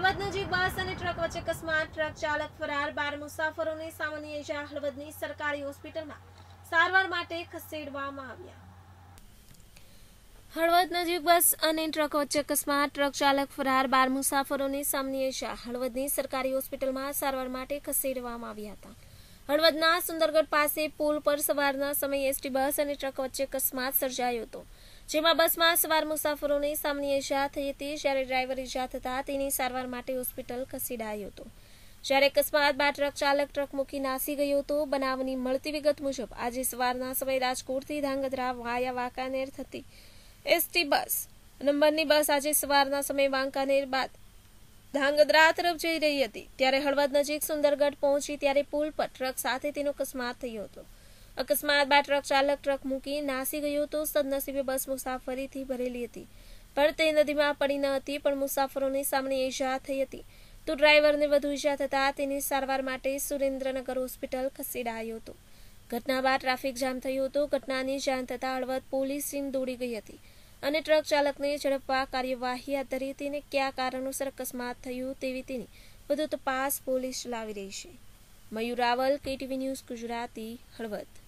હળવદ નજીક બસ અને ટ્રક વચ્ચે અકસ્માત ટ્રક ચાલક ફરાર બાર મુસાફરોને સામાન્ય ઇજા હળવદની સરકારી હોસ્પિટલમાં સારવાર માટે ખસેડવામાં આવ્યા હળવદ નજીક બસ અને ટ્રક વચ્ચે અકસ્માત ટ્રક ચાલક ફરાર બાર મુસાફરોને સામાન્ય ઇજા હળવદની સરકારી હોસ્પિટલમાં સારવાર માટે ખસેડવામાં આવ્યા હતા હળવદના સુંદરગઢ પાસે પુલ પર સવારના સમયે એસટી બસ અને ટ્રક વચ્ચે અકસ્માત સર્જાયો હતો જેમાં બસમાં સવાર મુસાફરોને સામાન્ય ઇજા થઈ હતી જ્યારે ડ્રાઈવર ઇજા થતા તેની સારવાર માટે હોસ્પિટલ ખસેડાયો હતો જ્યારે અકસ્માત બાદ ટ્રક ચાલક ટ્રક મૂકી નાસી ગયો હતો બનાવની મળતી વિગત મુજબ આજે સવારના સમયે રાજકોટથી ધાંગધ્રા વાયા વાંકાનેર થતી એસટી બસ નંબરની બસ આજે સવારના સમયે વાંકાનેર બાદ ધાંગધ્રા તરફ જઈ રહી હતી ત્યારે હળવદ નજીક સુંદરગઢ પહોંચી ત્યારે પુલ પર ટ્રક સાથે તેનો અકસ્માત થયો હતો અકસ્માત બાદ ટ્રક ચાલક ટ્રક મૂકી નાસી ગયો હતો સદનસીબે બસ મુસાફરીથી ભરેલી હતી પણ તે નદીમાં પડી ન હતી પણ મુસાફરોની સામે ઈજા થઈ હતી તો ડ્રાઈવરને વધુ ઈજા થતા તેની સારવાર માટે સુરેન્દ્રનગર હોસ્પિટલ ખસેડાયો હતો ઘટના બાદ ટ્રાફિક જામ થયો હતો ઘટનાની જાણ થતાં હળવદ પોલીસ ટીમ દોડી ગઈ હતી અને ટ્રક ચાલકને ઝડપવા કાર્યવાહી હાથ ધરી હતી અને કયા કારણોસર અકસ્માત થયું તેવી તેની વધુ તપાસ પોલીસ ચલાવી રહી છે મયુરાવલ કેટીવી ન્યૂઝ ગુજરાતી હળવદ